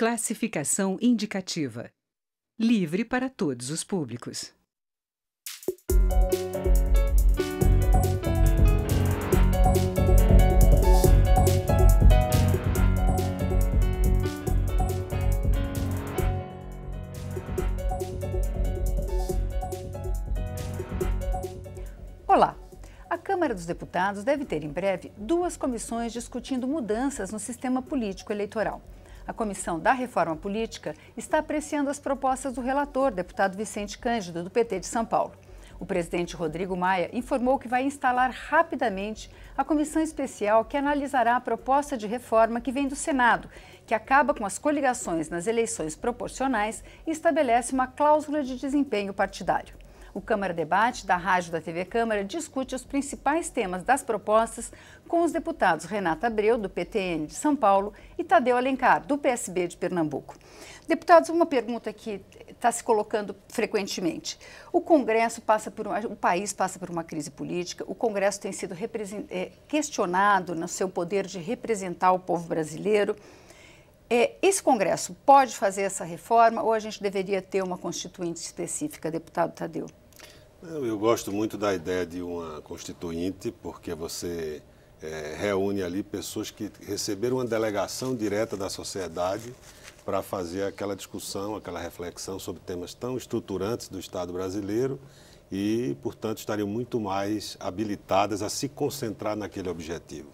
Classificação indicativa livre para todos os públicos. Olá! A Câmara dos Deputados deve ter em breve duas comissões discutindo mudanças no sistema político eleitoral. A Comissão da Reforma Política está apreciando as propostas do relator, deputado Vicente Cândido, do PT de São Paulo. O presidente Rodrigo Maia informou que vai instalar rapidamente a comissão especial que analisará a proposta de reforma que vem do Senado, que acaba com as coligações nas eleições proporcionais e estabelece uma cláusula de desempenho partidário. O Câmara Debate, da Rádio da TV Câmara, discute os principais temas das propostas com os deputados Renata Abreu, do PTN de São Paulo, e Tadeu Alencar, do PSB de Pernambuco. Deputados, uma pergunta que está se colocando frequentemente. O Congresso passa por uma, o país passa por uma crise política. O Congresso tem sido é, questionado no seu poder de representar o povo brasileiro. É, esse Congresso pode fazer essa reforma ou a gente deveria ter uma constituinte específica, deputado Tadeu? Eu gosto muito da ideia de uma constituinte, porque você é, reúne ali pessoas que receberam uma delegação direta da sociedade para fazer aquela discussão, aquela reflexão sobre temas tão estruturantes do Estado brasileiro e, portanto, estariam muito mais habilitadas a se concentrar naquele objetivo.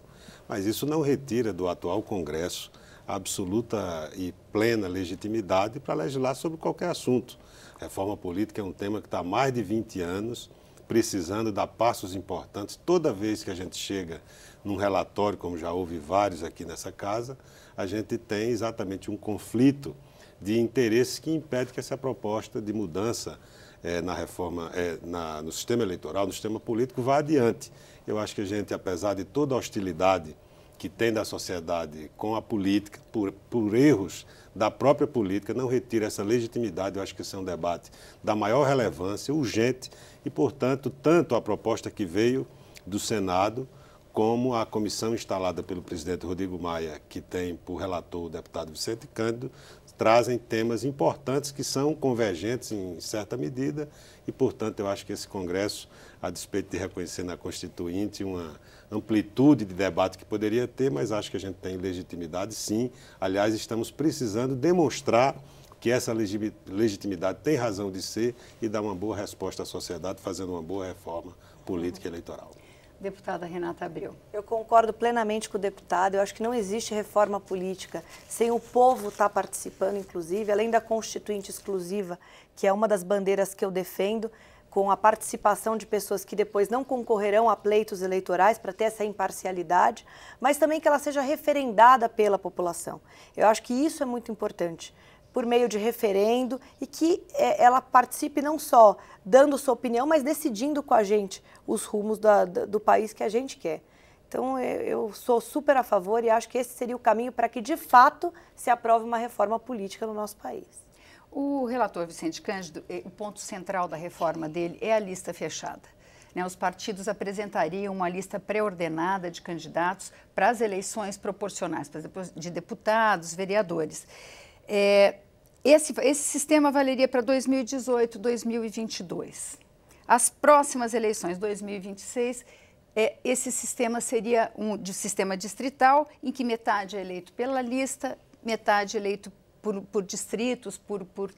Mas isso não retira do atual Congresso absoluta e plena legitimidade para legislar sobre qualquer assunto. Reforma política é um tema que está há mais de 20 anos precisando dar passos importantes. Toda vez que a gente chega num relatório, como já houve vários aqui nessa casa, a gente tem exatamente um conflito de interesses que impede que essa proposta de mudança é, na reforma, é, na, no sistema eleitoral, no sistema político, vá adiante. Eu acho que a gente, apesar de toda a hostilidade que tem da sociedade com a política, por, por erros da própria política, não retira essa legitimidade. Eu acho que isso é um debate da maior relevância, urgente, e, portanto, tanto a proposta que veio do Senado, como a comissão instalada pelo presidente Rodrigo Maia, que tem por relator o deputado Vicente Cândido, trazem temas importantes que são convergentes em certa medida e, portanto, eu acho que esse Congresso, a despeito de reconhecer na Constituinte uma amplitude de debate que poderia ter, mas acho que a gente tem legitimidade, sim. Aliás, estamos precisando demonstrar que essa legitimidade tem razão de ser e dar uma boa resposta à sociedade, fazendo uma boa reforma política e eleitoral. Deputada Renata Abreu. Eu concordo plenamente com o deputado. Eu acho que não existe reforma política sem o povo estar tá participando, inclusive, além da constituinte exclusiva, que é uma das bandeiras que eu defendo com a participação de pessoas que depois não concorrerão a pleitos eleitorais para ter essa imparcialidade, mas também que ela seja referendada pela população. Eu acho que isso é muito importante por meio de referendo e que é, ela participe não só dando sua opinião, mas decidindo com a gente os rumos da, do país que a gente quer. Então é, eu sou super a favor e acho que esse seria o caminho para que de fato se aprove uma reforma política no nosso país. O relator Vicente Cândido, eh, o ponto central da reforma dele é a lista fechada. Né? os partidos apresentariam uma lista pré-ordenada de candidatos para as eleições proporcionais, por exemplo, de deputados, vereadores. Eh, esse, esse sistema valeria para 2018, 2022. As próximas eleições, 2026, é, esse sistema seria um de sistema distrital, em que metade é eleito pela lista, metade é eleito por, por distritos, por, por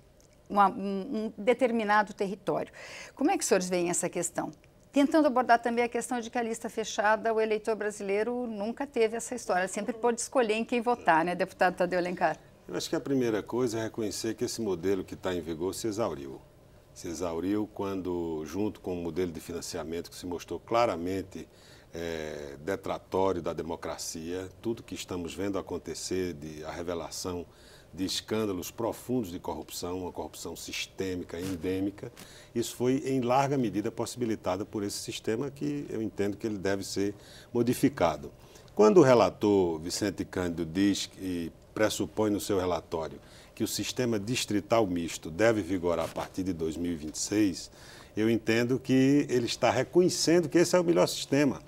uma, um determinado território. Como é que os senhores veem essa questão? Tentando abordar também a questão de que a lista fechada, o eleitor brasileiro nunca teve essa história, sempre pôde escolher em quem votar, né, deputado Tadeu Alencar? Eu acho que a primeira coisa é reconhecer que esse modelo que está em vigor se exauriu. Se exauriu quando, junto com o modelo de financiamento que se mostrou claramente é, detratório da democracia, tudo que estamos vendo acontecer, de, a revelação de escândalos profundos de corrupção, uma corrupção sistêmica, endêmica. Isso foi, em larga medida, possibilitada por esse sistema que eu entendo que ele deve ser modificado. Quando o relator Vicente Cândido diz e pressupõe no seu relatório que o sistema distrital misto deve vigorar a partir de 2026, eu entendo que ele está reconhecendo que esse é o melhor sistema,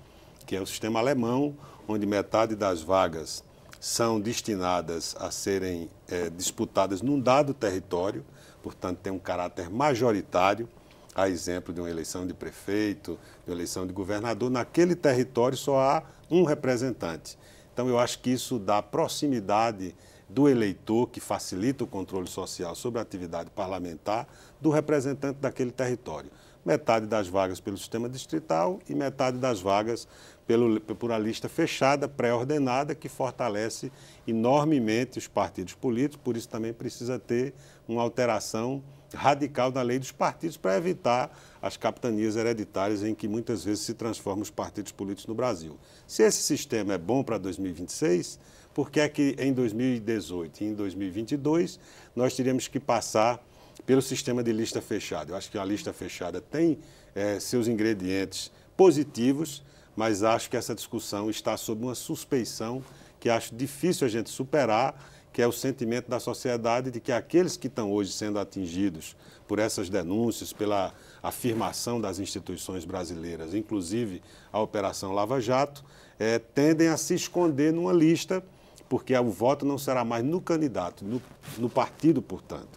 que é o sistema alemão, onde metade das vagas são destinadas a serem é, disputadas num dado território, portanto, tem um caráter majoritário, a exemplo de uma eleição de prefeito, de uma eleição de governador. Naquele território só há um representante. Então, eu acho que isso dá proximidade do eleitor, que facilita o controle social sobre a atividade parlamentar, do representante daquele território metade das vagas pelo sistema distrital e metade das vagas pelo, por a lista fechada, pré-ordenada, que fortalece enormemente os partidos políticos, por isso também precisa ter uma alteração radical da lei dos partidos para evitar as capitanias hereditárias em que muitas vezes se transformam os partidos políticos no Brasil. Se esse sistema é bom para 2026, por que é que em 2018 e em 2022 nós teríamos que passar pelo sistema de lista fechada. Eu acho que a lista fechada tem é, seus ingredientes positivos, mas acho que essa discussão está sob uma suspeição que acho difícil a gente superar, que é o sentimento da sociedade de que aqueles que estão hoje sendo atingidos por essas denúncias, pela afirmação das instituições brasileiras, inclusive a Operação Lava Jato, é, tendem a se esconder numa lista, porque o voto não será mais no candidato, no, no partido, portanto.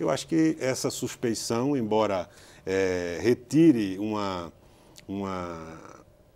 Eu acho que essa suspeição, embora é, retire uma, uma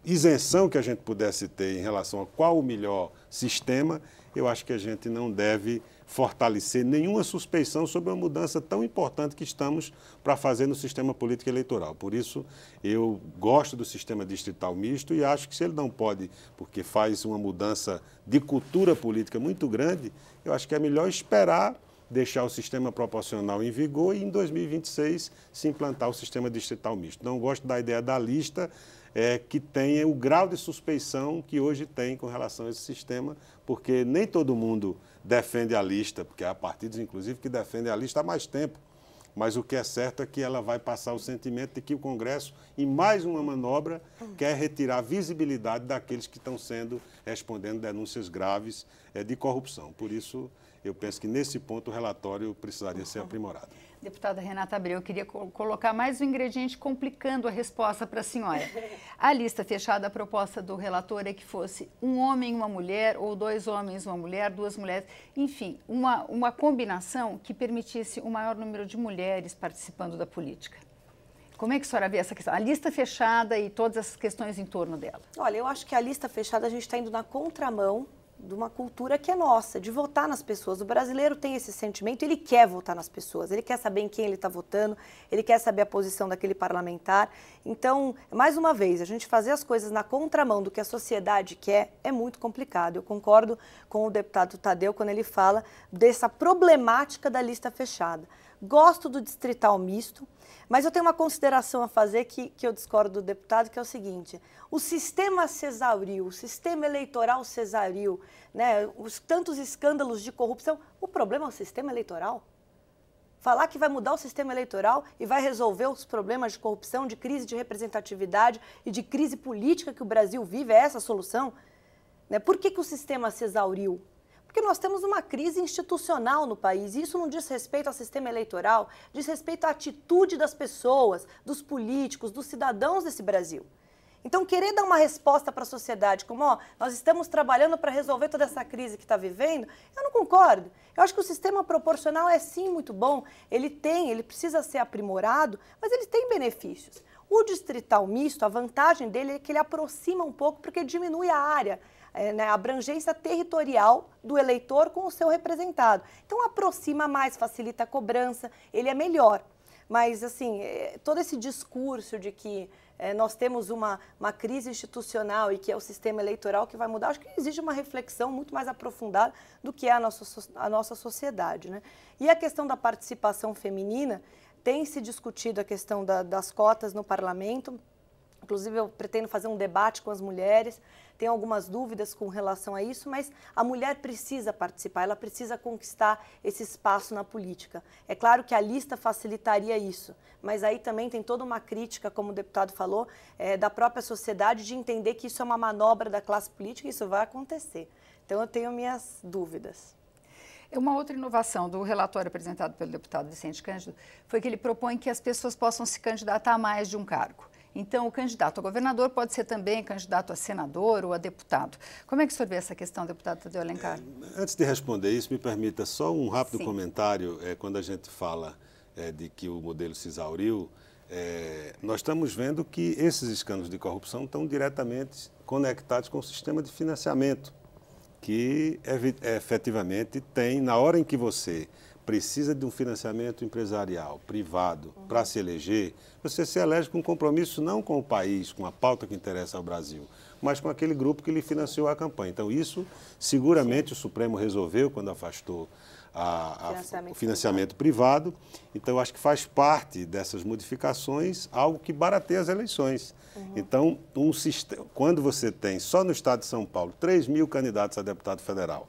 isenção que a gente pudesse ter em relação a qual o melhor sistema, eu acho que a gente não deve fortalecer nenhuma suspeição sobre uma mudança tão importante que estamos para fazer no sistema político eleitoral. Por isso, eu gosto do sistema distrital misto e acho que se ele não pode, porque faz uma mudança de cultura política muito grande, eu acho que é melhor esperar deixar o sistema proporcional em vigor e em 2026 se implantar o sistema distrital misto. Não gosto da ideia da lista é, que tenha o grau de suspeição que hoje tem com relação a esse sistema, porque nem todo mundo defende a lista, porque há partidos, inclusive, que defendem a lista há mais tempo. Mas o que é certo é que ela vai passar o sentimento de que o Congresso, em mais uma manobra, quer retirar visibilidade daqueles que estão sendo respondendo denúncias graves é, de corrupção. Por isso, eu penso que nesse ponto o relatório precisaria ser aprimorado. Deputada Renata Abreu, eu queria co colocar mais um ingrediente complicando a resposta para a senhora. A lista fechada, a proposta do relator é que fosse um homem, uma mulher, ou dois homens, uma mulher, duas mulheres, enfim, uma, uma combinação que permitisse o um maior número de mulheres participando da política. Como é que a senhora vê essa questão? A lista fechada e todas as questões em torno dela. Olha, eu acho que a lista fechada a gente está indo na contramão de uma cultura que é nossa, de votar nas pessoas. O brasileiro tem esse sentimento, ele quer votar nas pessoas, ele quer saber em quem ele está votando, ele quer saber a posição daquele parlamentar. Então, mais uma vez, a gente fazer as coisas na contramão do que a sociedade quer é muito complicado. Eu concordo com o deputado Tadeu quando ele fala dessa problemática da lista fechada. Gosto do distrital misto, mas eu tenho uma consideração a fazer que, que eu discordo do deputado, que é o seguinte: o sistema cesaril, o sistema eleitoral cesaril, né, os tantos escândalos de corrupção, o problema é o sistema eleitoral? Falar que vai mudar o sistema eleitoral e vai resolver os problemas de corrupção, de crise de representatividade e de crise política que o Brasil vive, é essa a solução? Né? Por que, que o sistema exauriu? Porque nós temos uma crise institucional no país. E isso não diz respeito ao sistema eleitoral, diz respeito à atitude das pessoas, dos políticos, dos cidadãos desse Brasil. Então, querer dar uma resposta para a sociedade, como ó, nós estamos trabalhando para resolver toda essa crise que está vivendo, eu não concordo. Eu acho que o sistema proporcional é sim muito bom, ele tem, ele precisa ser aprimorado, mas ele tem benefícios. O distrital misto, a vantagem dele é que ele aproxima um pouco porque diminui a área é, né, abrangência territorial do eleitor com o seu representado. Então, aproxima mais, facilita a cobrança, ele é melhor. Mas, assim, é, todo esse discurso de que é, nós temos uma, uma crise institucional e que é o sistema eleitoral que vai mudar, acho que exige uma reflexão muito mais aprofundada do que é a nossa, a nossa sociedade. Né? E a questão da participação feminina, tem se discutido a questão da, das cotas no parlamento, Inclusive, eu pretendo fazer um debate com as mulheres. Tenho algumas dúvidas com relação a isso, mas a mulher precisa participar, ela precisa conquistar esse espaço na política. É claro que a lista facilitaria isso, mas aí também tem toda uma crítica, como o deputado falou, é, da própria sociedade de entender que isso é uma manobra da classe política e isso vai acontecer. Então, eu tenho minhas dúvidas. É, uma outra inovação do relatório apresentado pelo deputado Vicente Cândido foi que ele propõe que as pessoas possam se candidatar a mais de um cargo. Então, o candidato a governador pode ser também candidato a senador ou a deputado. Como é que o senhor vê essa questão, deputado Tadeu Alencar? É, antes de responder isso, me permita só um rápido Sim. comentário. É, quando a gente fala é, de que o modelo se exauriu, é, nós estamos vendo que esses escândalos de corrupção estão diretamente conectados com o sistema de financiamento, que é, efetivamente tem, na hora em que você precisa de um financiamento empresarial privado uhum. para se eleger, você se elege com um compromisso não com o país, com a pauta que interessa ao Brasil, mas com aquele grupo que lhe financiou a campanha. Então, isso seguramente Sim. o Supremo resolveu quando afastou a, a, financiamento o financiamento privado. privado. Então, acho que faz parte dessas modificações algo que barateia as eleições. Uhum. Então, um sistema, quando você tem só no estado de São Paulo 3 mil candidatos a deputado federal,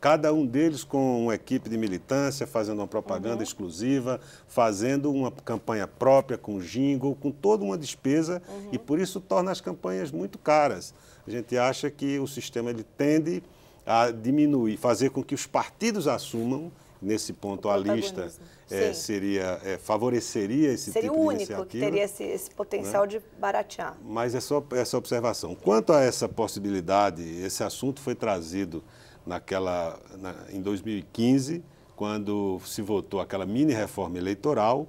cada um deles com uma equipe de militância, fazendo uma propaganda uhum. exclusiva, fazendo uma campanha própria, com jingle, com toda uma despesa, uhum. e por isso torna as campanhas muito caras. A gente acha que o sistema ele tende a diminuir, fazer com que os partidos assumam nesse ponto a lista é, seria é, favoreceria esse seria tipo de iniciativa. Seria o único que teria esse, esse potencial né? de baratear. Mas é só essa é observação. Quanto a essa possibilidade, esse assunto foi trazido naquela, na, em 2015, quando se votou aquela mini reforma eleitoral,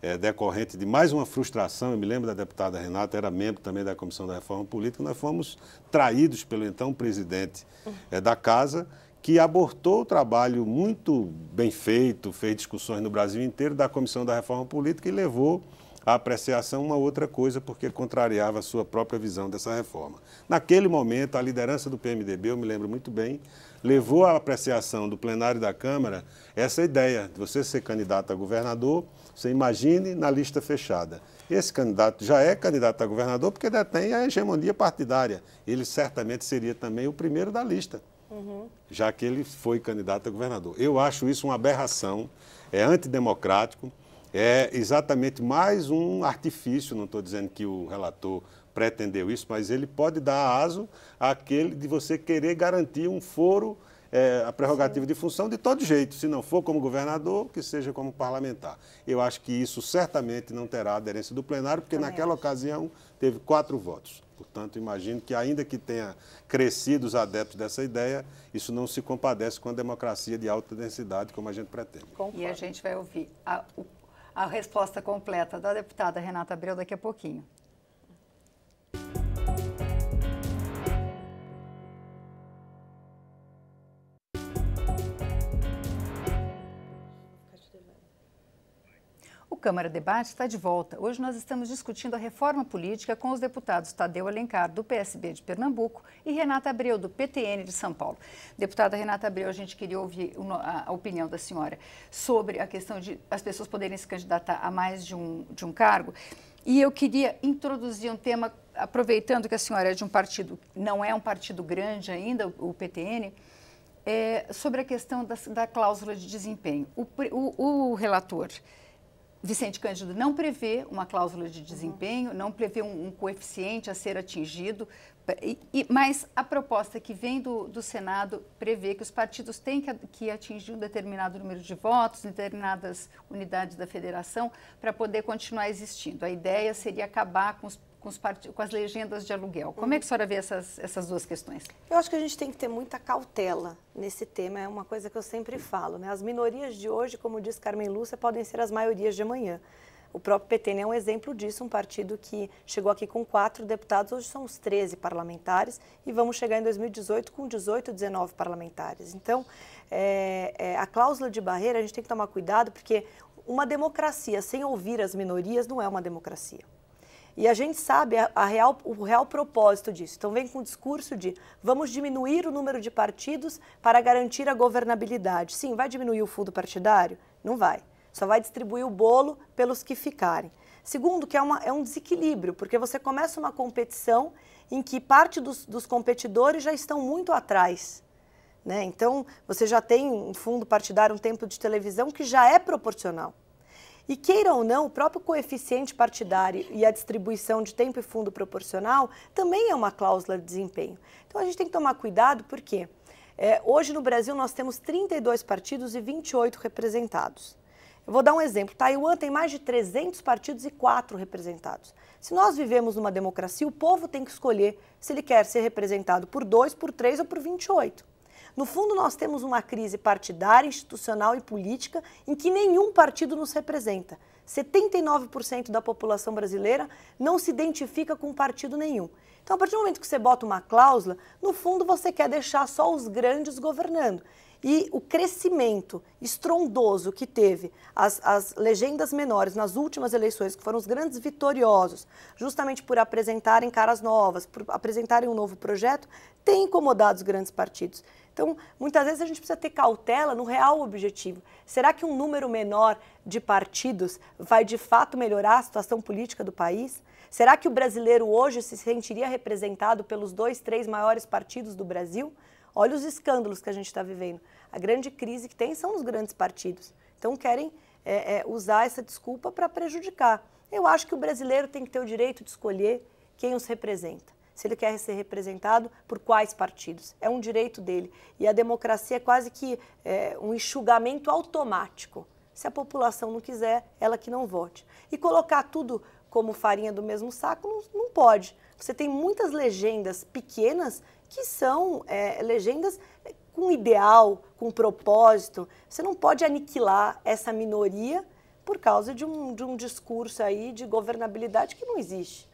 é, decorrente de mais uma frustração, eu me lembro da deputada Renata, era membro também da Comissão da Reforma Política, nós fomos traídos pelo então presidente é, da Casa, que abortou o trabalho muito bem feito, fez discussões no Brasil inteiro da Comissão da Reforma Política e levou à apreciação uma outra coisa, porque contrariava a sua própria visão dessa reforma. Naquele momento, a liderança do PMDB, eu me lembro muito bem, levou à apreciação do plenário da Câmara essa ideia de você ser candidato a governador, você imagine na lista fechada. Esse candidato já é candidato a governador porque detém a hegemonia partidária. Ele certamente seria também o primeiro da lista, uhum. já que ele foi candidato a governador. Eu acho isso uma aberração, é antidemocrático, é exatamente mais um artifício, não estou dizendo que o relator pretendeu isso, mas ele pode dar aso àquele de você querer garantir um foro, é, a prerrogativa Sim. de função de todo jeito, se não for como governador, que seja como parlamentar. Eu acho que isso certamente não terá aderência do plenário, porque Também naquela acho. ocasião teve quatro votos. Portanto, imagino que, ainda que tenha crescido os adeptos dessa ideia, isso não se compadece com a democracia de alta densidade, como a gente pretende. Concordo. E a gente vai ouvir a, a resposta completa da deputada Renata Abreu daqui a pouquinho. Câmara Debate está de volta. Hoje nós estamos discutindo a reforma política com os deputados Tadeu Alencar, do PSB de Pernambuco, e Renata Abreu, do PTN de São Paulo. Deputada Renata Abreu, a gente queria ouvir a opinião da senhora sobre a questão de as pessoas poderem se candidatar a mais de um, de um cargo. E eu queria introduzir um tema, aproveitando que a senhora é de um partido, não é um partido grande ainda, o PTN, é, sobre a questão da, da cláusula de desempenho. o, o, o relator Vicente Cândido não prevê uma cláusula de desempenho, não prevê um, um coeficiente a ser atingido mas a proposta que vem do, do, Senado prevê que os partidos têm que, que, atingir um determinado número de votos, determinadas unidades da federação, para poder continuar existindo. A ideia seria acabar com, os, com, os part... com as legendas de aluguel. Como é que a senhora vê essas, essas duas questões? Eu acho que a gente tem que ter muita cautela nesse tema, é uma coisa que eu sempre falo. Né? As minorias de hoje, como diz Carmen Lúcia, podem ser as maiorias de amanhã. O próprio PTN é um exemplo disso, um partido que chegou aqui com quatro deputados, hoje são os 13 parlamentares, e vamos chegar em 2018 com 18, 19 parlamentares. Então, é, é, a cláusula de barreira, a gente tem que tomar cuidado, porque uma democracia sem ouvir as minorias não é uma democracia. E a gente sabe a, a real, o real propósito disso. Então, vem com o discurso de vamos diminuir o número de partidos para garantir a governabilidade. Sim, vai diminuir o fundo partidário? Não vai só vai distribuir o bolo pelos que ficarem. Segundo, que é, uma, é um desequilíbrio, porque você começa uma competição em que parte dos, dos competidores já estão muito atrás. Né? Então, você já tem um fundo partidário, um tempo de televisão que já é proporcional. E queira ou não, o próprio coeficiente partidário e a distribuição de tempo e fundo proporcional também é uma cláusula de desempenho. Então a gente tem que tomar cuidado porque é, hoje no Brasil nós temos 32 partidos e 28 representados. Eu vou dar um exemplo. Taiwan tem mais de 300 partidos e quatro representados. Se nós vivemos numa democracia, o povo tem que escolher se ele quer ser representado por dois, por três ou por 28. No fundo, nós temos uma crise partidária, institucional e política em que nenhum partido nos representa. 79% da população brasileira não se identifica com partido nenhum. Então, a partir do momento que você bota uma cláusula, no fundo você quer deixar só os grandes governando e o crescimento estrondoso que teve as, as legendas menores nas últimas eleições, que foram os grandes vitoriosos, justamente por apresentarem caras novas, por apresentarem um novo projeto, tem incomodado os grandes partidos. Então, muitas vezes a gente precisa ter cautela no real objetivo. Será que um número menor de partidos vai de fato melhorar a situação política do país? Será que o brasileiro hoje se sentiria representado pelos dois, três maiores partidos do Brasil? Olha os escândalos que a gente está vivendo. A grande crise que tem são os grandes partidos. Então, querem é, é, usar essa desculpa para prejudicar. Eu acho que o brasileiro tem que ter o direito de escolher quem os representa. Se ele quer ser representado por quais partidos. É um direito dele. E a democracia é quase que é, um enxugamento automático. Se a população não quiser, ela que não vote. E colocar tudo como farinha do mesmo saco não, não pode. Você tem muitas legendas pequenas que são é, legendas com ideal, com propósito. Você não pode aniquilar essa minoria por causa de um, de um discurso aí de governabilidade que não existe.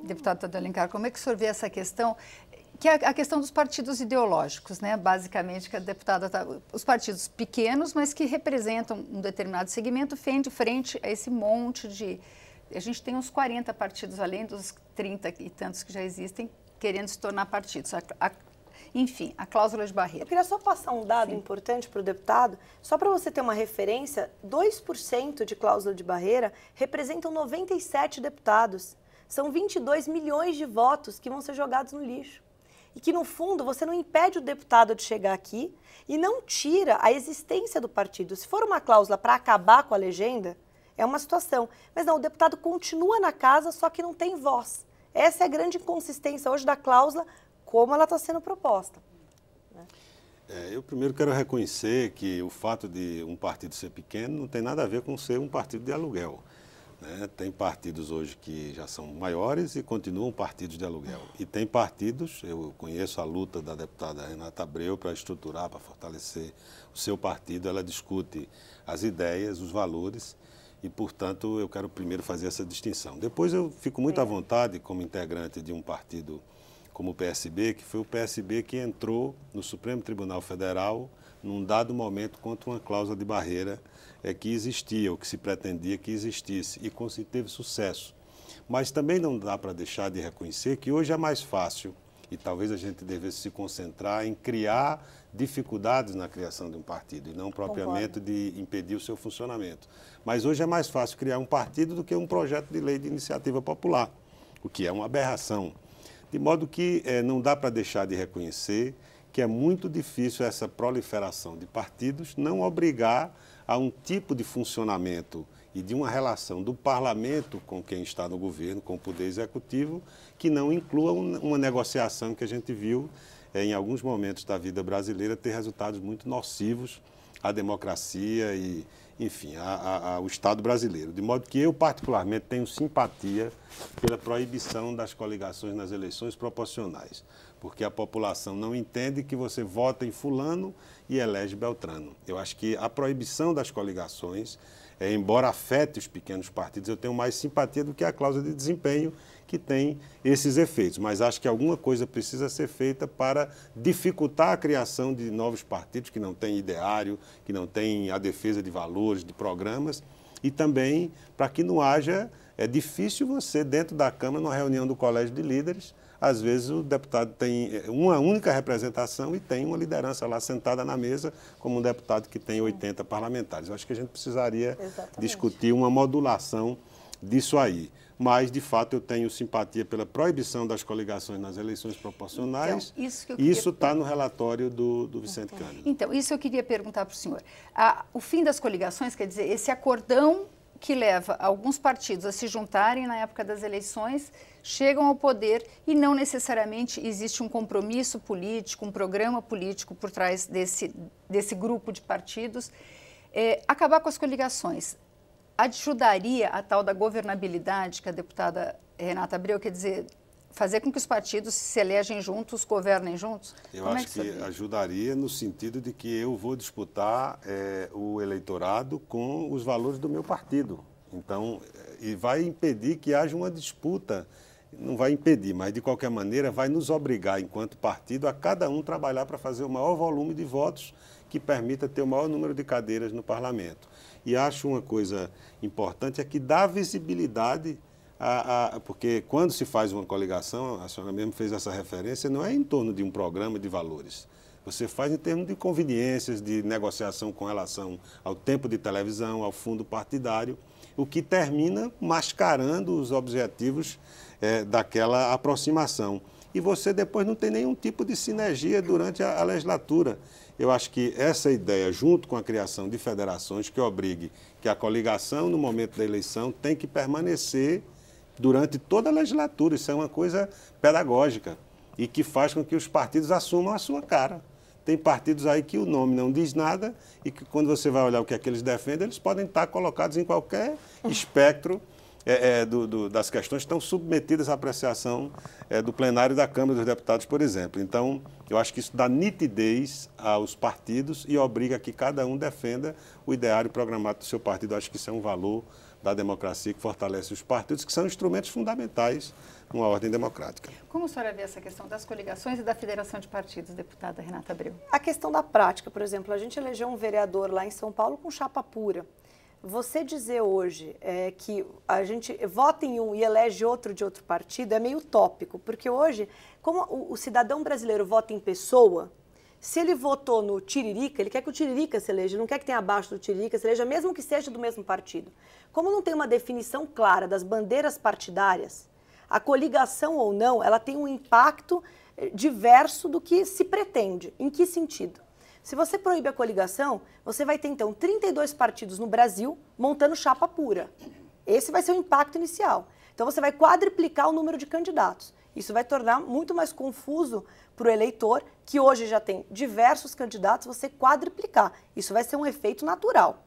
Deputado Tadeu Alencar, como é que o senhor vê essa questão? Que é a questão dos partidos ideológicos, né? Basicamente, que a deputada tá, os partidos pequenos, mas que representam um determinado segmento frente, frente a esse monte de. A gente tem uns 40 partidos, além dos 30 e tantos que já existem, querendo se tornar partidos. A, a, enfim, a cláusula de barreira. Eu queria só passar um dado Sim. importante para o deputado, só para você ter uma referência: 2% de cláusula de barreira representam 97 deputados. São 22 milhões de votos que vão ser jogados no lixo. E que, no fundo, você não impede o deputado de chegar aqui e não tira a existência do partido. Se for uma cláusula para acabar com a legenda, é uma situação. Mas não, o deputado continua na casa, só que não tem voz. Essa é a grande inconsistência hoje da cláusula, como ela está sendo proposta. Né? É, eu primeiro quero reconhecer que o fato de um partido ser pequeno não tem nada a ver com ser um partido de aluguel. Né? Tem partidos hoje que já são maiores e continuam partidos de aluguel. E tem partidos, eu conheço a luta da deputada Renata Abreu para estruturar, para fortalecer o seu partido. Ela discute as ideias, os valores e, portanto, eu quero primeiro fazer essa distinção. Depois eu fico muito é. à vontade como integrante de um partido como o PSB, que foi o PSB que entrou no Supremo Tribunal Federal num dado momento contra uma cláusula de barreira é, que existia, ou que se pretendia que existisse, e teve sucesso. Mas também não dá para deixar de reconhecer que hoje é mais fácil e talvez a gente devesse se concentrar em criar dificuldades na criação de um partido e não propriamente Concordo. de impedir o seu funcionamento. Mas hoje é mais fácil criar um partido do que um projeto de lei de iniciativa popular, o que é uma aberração. De modo que eh, não dá para deixar de reconhecer que é muito difícil essa proliferação de partidos não obrigar a um tipo de funcionamento e de uma relação do parlamento com quem está no governo, com o poder executivo, que não inclua uma negociação que a gente viu eh, em alguns momentos da vida brasileira ter resultados muito nocivos à democracia e, enfim, ao Estado brasileiro. De modo que eu, particularmente, tenho simpatia pela proibição das coligações nas eleições proporcionais, porque a população não entende que você vota em Fulano e elege Beltrano. Eu acho que a proibição das coligações é, embora afete os pequenos partidos, eu tenho mais simpatia do que a cláusula de desempenho que tem esses efeitos. Mas acho que alguma coisa precisa ser feita para dificultar a criação de novos partidos que não têm ideário, que não têm a defesa de valores, de programas, e também para que não haja. É difícil você, dentro da Câmara, numa reunião do Colégio de Líderes, às vezes o deputado tem eh, uma única representação e tem uma liderança lá sentada na mesa, como um deputado que tem 80 é. parlamentares. Eu acho que a gente precisaria Exatamente. discutir uma modulação disso aí. Mas, de fato, eu tenho simpatia pela proibição das coligações nas eleições proporcionais. Então, isso está queria... Tá no relatório do, do Vicente Cândido. Então, isso eu queria perguntar para o senhor. Ah, o fim das coligações, quer dizer, esse acordão que leva alguns partidos a se juntarem na época das eleições, chegam ao poder e não necessariamente existe um compromisso político, um programa político por trás desse, desse grupo de partidos. É, acabar com as coligações ajudaria a tal da governabilidade que a deputada Renata Abreu, quer dizer, fazer com que os partidos se elegem juntos, governem juntos? Eu Como é acho é que, que ajudaria no sentido de que eu vou disputar é, o eleitorado com os valores do meu partido. Então, é, e vai impedir que haja uma disputa. Não vai impedir, mas de qualquer maneira vai nos obrigar, enquanto partido, a cada um trabalhar para fazer o maior volume de votos que permita ter o maior número de cadeiras no parlamento. E acho uma coisa importante é que dá visibilidade a, a, porque quando se faz uma coligação, a senhora mesmo fez essa referência, não é em torno de um programa de valores. Você faz em termos de conveniências, de negociação com relação ao tempo de televisão, ao fundo partidário, o que termina mascarando os objetivos é, daquela aproximação. E você depois não tem nenhum tipo de sinergia durante a, a legislatura. Eu acho que essa ideia, junto com a criação de federações, que obrigue que a coligação, no momento da eleição, tem que permanecer durante toda a legislatura. Isso é uma coisa pedagógica e que faz com que os partidos assumam a sua cara. Tem partidos aí que o nome não diz nada e que, quando você vai olhar o que é que eles defendem, eles podem estar colocados em qualquer ah. espectro é, é, do, do, das questões que estão submetidas à apreciação é, do plenário da Câmara dos Deputados, por exemplo. Então, eu acho que isso dá nitidez aos partidos e obriga que cada um defenda o ideário programado do seu partido. Eu acho que isso é um valor da democracia, que fortalece os partidos, que são instrumentos fundamentais numa ordem democrática. Como a senhora vê essa questão das coligações e da federação de partidos, deputada Renata Abreu? A questão da prática, por exemplo, a gente elegeu um vereador lá em São Paulo com chapa pura. Você dizer hoje é, que a gente vota em um e elege outro de outro partido é meio tópico, porque hoje, como o, o cidadão brasileiro vota em pessoa, se ele votou no Tiririca, ele quer que o Tiririca se eleja, não quer que tenha abaixo do Tiririca se eleja, mesmo que seja do mesmo partido. Como não tem uma definição clara das bandeiras partidárias, a coligação ou não, ela tem um impacto eh, diverso do que se pretende. Em que sentido? Se você proíbe a coligação, você vai ter então 32 partidos no Brasil montando chapa pura. Esse vai ser o impacto inicial. Então você vai quadriplicar o número de candidatos. Isso vai tornar muito mais confuso para o eleitor, que hoje já tem diversos candidatos, você quadriplicar. Isso vai ser um efeito natural.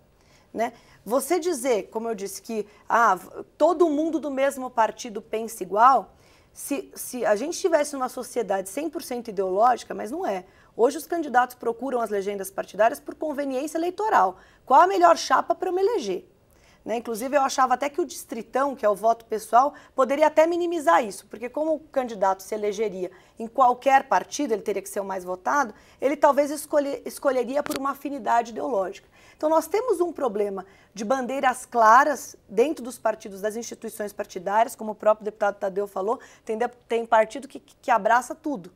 Né? Você dizer, como eu disse, que ah, todo mundo do mesmo partido pensa igual, se, se a gente estivesse numa sociedade 100% ideológica, mas não é. Hoje os candidatos procuram as legendas partidárias por conveniência eleitoral. Qual a melhor chapa para eu me eleger? Né? Inclusive, eu achava até que o distritão, que é o voto pessoal, poderia até minimizar isso, porque como o candidato se elegeria em qualquer partido, ele teria que ser o mais votado, ele talvez escolher, escolheria por uma afinidade ideológica. Então, nós temos um problema de bandeiras claras dentro dos partidos, das instituições partidárias, como o próprio deputado Tadeu falou, tem, tem partido que, que abraça tudo.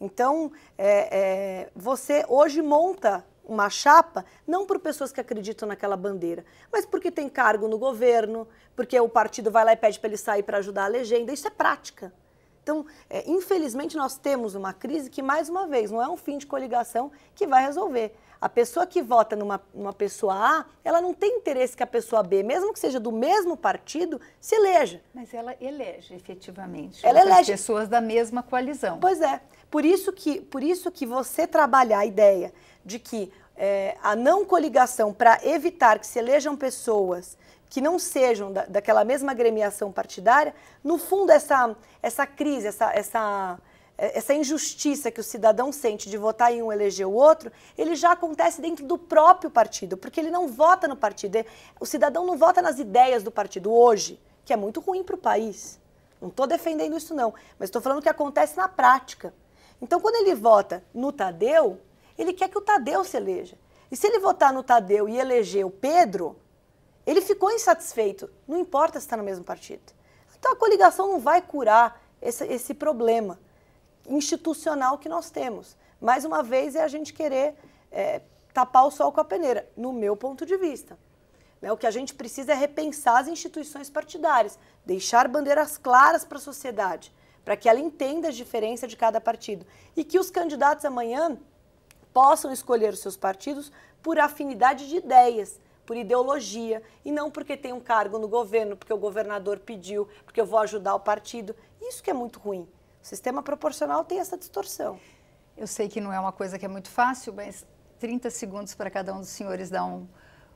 Então, é, é, você hoje monta uma chapa, não por pessoas que acreditam naquela bandeira, mas porque tem cargo no governo, porque o partido vai lá e pede para ele sair para ajudar a legenda. Isso é prática. Então, é, infelizmente, nós temos uma crise que, mais uma vez, não é um fim de coligação que vai resolver. A pessoa que vota numa, numa pessoa A, ela não tem interesse que a pessoa B, mesmo que seja do mesmo partido, se eleja. Mas ela elege, efetivamente, ela né? elege pessoas da mesma coalizão. Pois é. Por isso que, por isso que você trabalhar a ideia de que é, a não coligação para evitar que se elejam pessoas que não sejam da, daquela mesma agremiação partidária, no fundo essa, essa crise, essa, essa, é, essa injustiça que o cidadão sente de votar em um eleger o outro, ele já acontece dentro do próprio partido, porque ele não vota no partido. O cidadão não vota nas ideias do partido hoje, que é muito ruim para o país. Não estou defendendo isso, não, mas estou falando que acontece na prática. Então, quando ele vota no Tadeu, ele quer que o Tadeu se eleja. E se ele votar no Tadeu e eleger o Pedro, ele ficou insatisfeito. Não importa se está no mesmo partido. Então, a coligação não vai curar esse, esse problema institucional que nós temos. Mais uma vez, é a gente querer é, tapar o sol com a peneira, no meu ponto de vista. É o que a gente precisa é repensar as instituições partidárias, deixar bandeiras claras para a sociedade para que ela entenda a diferença de cada partido e que os candidatos amanhã possam escolher os seus partidos por afinidade de ideias, por ideologia, e não porque tem um cargo no governo, porque o governador pediu, porque eu vou ajudar o partido. Isso que é muito ruim. O sistema proporcional tem essa distorção. Eu sei que não é uma coisa que é muito fácil, mas 30 segundos para cada um dos senhores dar um,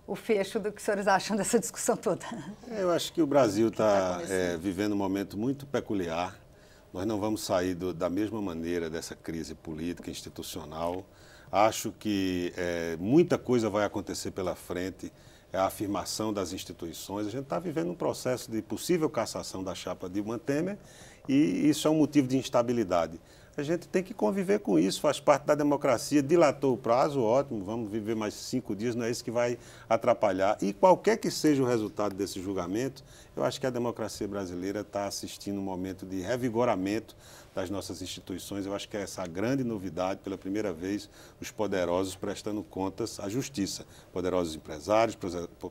o fecho do que os senhores acham dessa discussão toda. Eu acho que o Brasil está é, tá, eh, vivendo um momento muito peculiar nós não vamos sair do, da mesma maneira dessa crise política, institucional. Acho que é, muita coisa vai acontecer pela frente. É a afirmação das instituições. A gente está vivendo um processo de possível cassação da chapa de Temer e isso é um motivo de instabilidade. A gente tem que conviver com isso, faz parte da democracia. Dilatou o prazo, ótimo, vamos viver mais cinco dias, não é isso que vai atrapalhar. E qualquer que seja o resultado desse julgamento, eu acho que a democracia brasileira está assistindo um momento de revigoramento das nossas instituições. Eu acho que é essa grande novidade, pela primeira vez, os poderosos prestando contas à justiça. Poderosos empresários,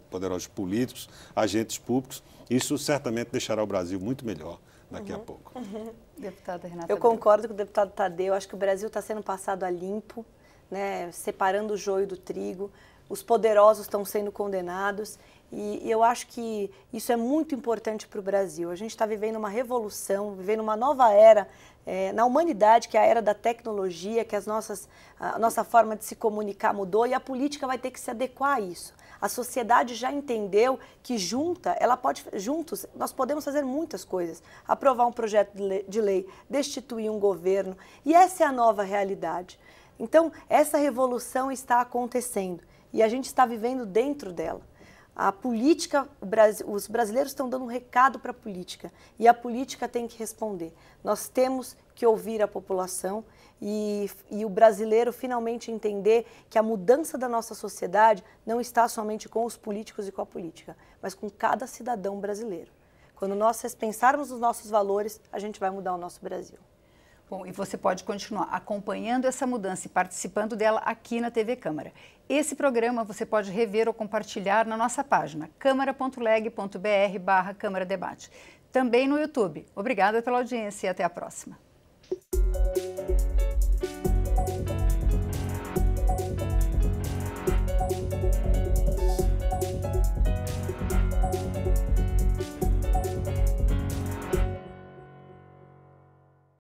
poderosos políticos, agentes públicos. Isso certamente deixará o Brasil muito melhor daqui uhum. a pouco. Uhum. Deputada Renata. Eu concordo com o deputado Tadeu. Acho que o Brasil está sendo passado a limpo, né, separando o joio do trigo. Os poderosos estão sendo condenados. E eu acho que isso é muito importante para o Brasil. A gente está vivendo uma revolução, vivendo uma nova era é, na humanidade, que é a era da tecnologia, que as nossas, a nossa forma de se comunicar mudou e a política vai ter que se adequar a isso. A sociedade já entendeu que junta, ela pode juntos nós podemos fazer muitas coisas. Aprovar um projeto de lei, destituir um governo, e essa é a nova realidade. Então, essa revolução está acontecendo e a gente está vivendo dentro dela a política, os brasileiros estão dando um recado para a política e a política tem que responder. Nós temos que ouvir a população e, e, o brasileiro finalmente entender que a mudança da nossa sociedade não está somente com os políticos e com a política, mas com cada cidadão brasileiro. Quando nós pensarmos nos nossos valores, a gente vai mudar o nosso Brasil. Bom, e você pode continuar acompanhando essa mudança e participando dela aqui na TV Câmara. Esse programa você pode rever ou compartilhar na nossa página câmara.leg.br barra Câmara Debate. Também no YouTube. Obrigada pela audiência e até a próxima.